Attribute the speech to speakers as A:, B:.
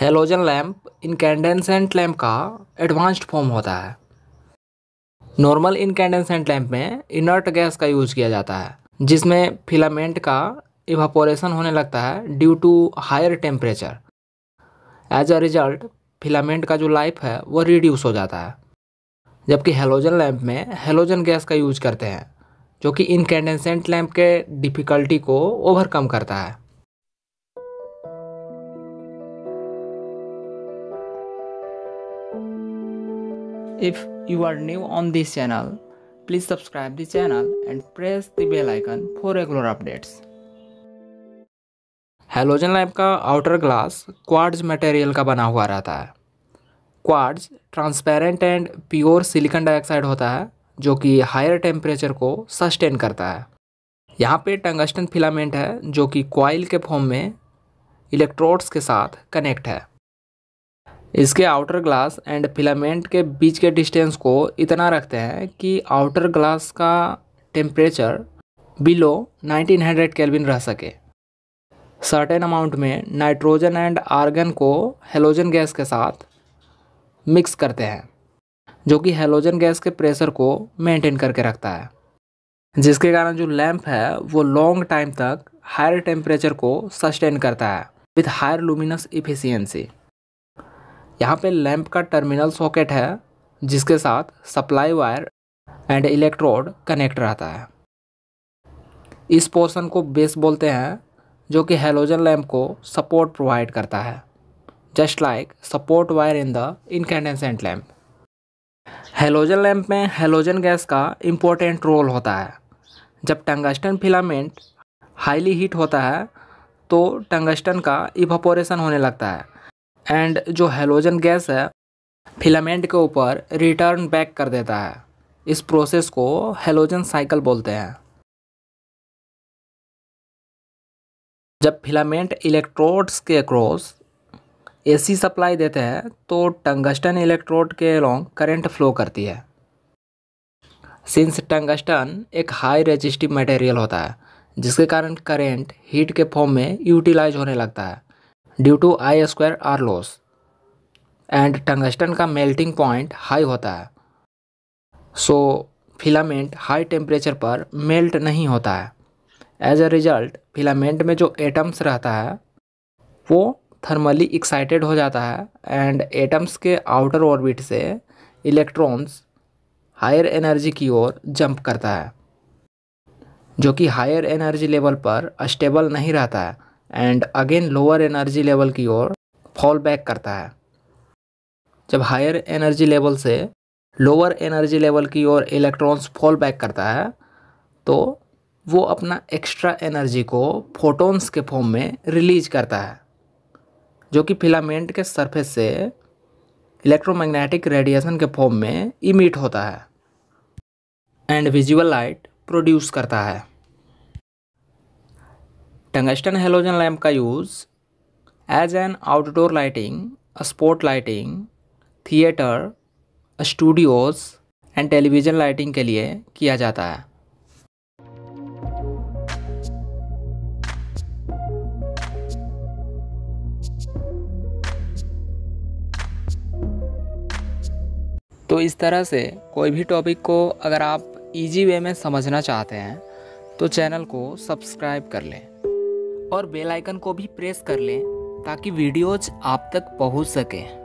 A: Halogen lamp incandescent lamp का advanced form होता है नॉर्मल इनकैंडेसेंट लैम्प में इनर्ट गैस का यूज किया जाता है जिसमें फिलामेंट का इवापोरेशन होने लगता है due to higher temperature as a result filament का जो लाइफ है वो रिड्यूस हो जाता है जबकि हेलोजन लैम्प में हेलोजन गैस का यूज करते हैं जो कि इनकैंडेसेंट लैम्प के डिफ़िकल्टी को ओवरकम करता है If you are new on this channel, please subscribe the channel and press the bell icon for regular updates. Halogen lamp का आउटर ग्लास क्वार्ट्ज मटेरियल का बना हुआ रहता है quartz transparent and pure silicon dioxide होता है जो कि हायर टेम्परेचर को सस्टेन करता है यहाँ पे टंगस्टन फिलामेंट है जो कि क्वाइल के फॉर्म में इलेक्ट्रोड्स के साथ कनेक्ट है इसके आउटर ग्लास एंड फिलामेंट के बीच के डिस्टेंस को इतना रखते हैं कि आउटर ग्लास का टेम्परेचर बिलो 1900 कैलविन रह सके सर्टेन अमाउंट में नाइट्रोजन एंड आर्गन को हेलोजन गैस के साथ मिक्स करते हैं जो कि हेलोजन गैस के प्रेशर को मेंटेन करके रखता है जिसके कारण जो लैंप है वो लॉन्ग टाइम तक हायर टेम्परेचर को सस्टेन करता है विथ हायर लुमिनस इफिशियंसी यहाँ पे लैंप का टर्मिनल सॉकेट है जिसके साथ supply wire and electrode connect रहता है इस पोर्शन को बेस बोलते हैं जो कि हेलोजन लैम्प को सपोर्ट प्रोवाइड करता है just like support wire in the incandescent lamp halogen lamp में हेलोजन गैस का इम्पोर्टेंट रोल होता है जब टंगस्टन फिलामेंट हाईली हीट होता है तो टंगस्टन का इवापोरेशन होने लगता है एंड जो हेलोजन गैस है फिलामेंट के ऊपर रिटर्न बैक कर देता है इस प्रोसेस को हेलोजन साइकिल बोलते हैं जब फिलामेंट इलेक्ट्रोड्स के क्रॉस एसी सप्लाई देते हैं तो टंगस्टन इलेक्ट्रोड के अलॉन्ग करंट फ्लो करती है सिंस टंगस्टन एक हाई रेजिस्टिव मटेरियल होता है जिसके कारण करंट हीट के फॉर्म में यूटिलाइज होने लगता है due to I square R loss and tungsten का मेल्टिंग पॉइंट हाई होता है सो फिलामेंट हाई टेम्परेचर पर मेल्ट नहीं होता है एज अ रिजल्ट फिलामेंट में जो एटम्स रहता है वो थर्मली एक्साइटेड हो जाता है एंड एटम्स के आउटर ऑर्बिट से इलेक्ट्रॉन्स हायर एनर्जी की ओर जंप करता है जो कि हायर एनर्जी लेवल पर स्टेबल नहीं रहता है and again lower energy level की ओर फॉल बैक करता है जब हायर एनर्जी लेवल से लोअर एनर्जी लेवल की ओर इलेक्ट्रॉन्स फॉल बैक करता है तो वो अपना एक्स्ट्रा एनर्जी को फोटोन्स के फॉर्म में रिलीज करता है जो कि फिलामेंट के सरफेस से इलेक्ट्रोमैग्नेटिक रेडिएशन के फॉर्म में इमिट होता है एंड विजुअल लाइट प्रोड्यूस करता है टंगस्टन हेलोजन लैम्प का use as an outdoor lighting sport lighting theatre studios and television lighting के लिए किया जाता है तो इस तरह से कोई भी टॉपिक को अगर आप इजी वे में समझना चाहते हैं तो चैनल को सब्सक्राइब कर लें और बेल आइकन को भी प्रेस कर लें ताकि वीडियोज आप तक पहुंच सकें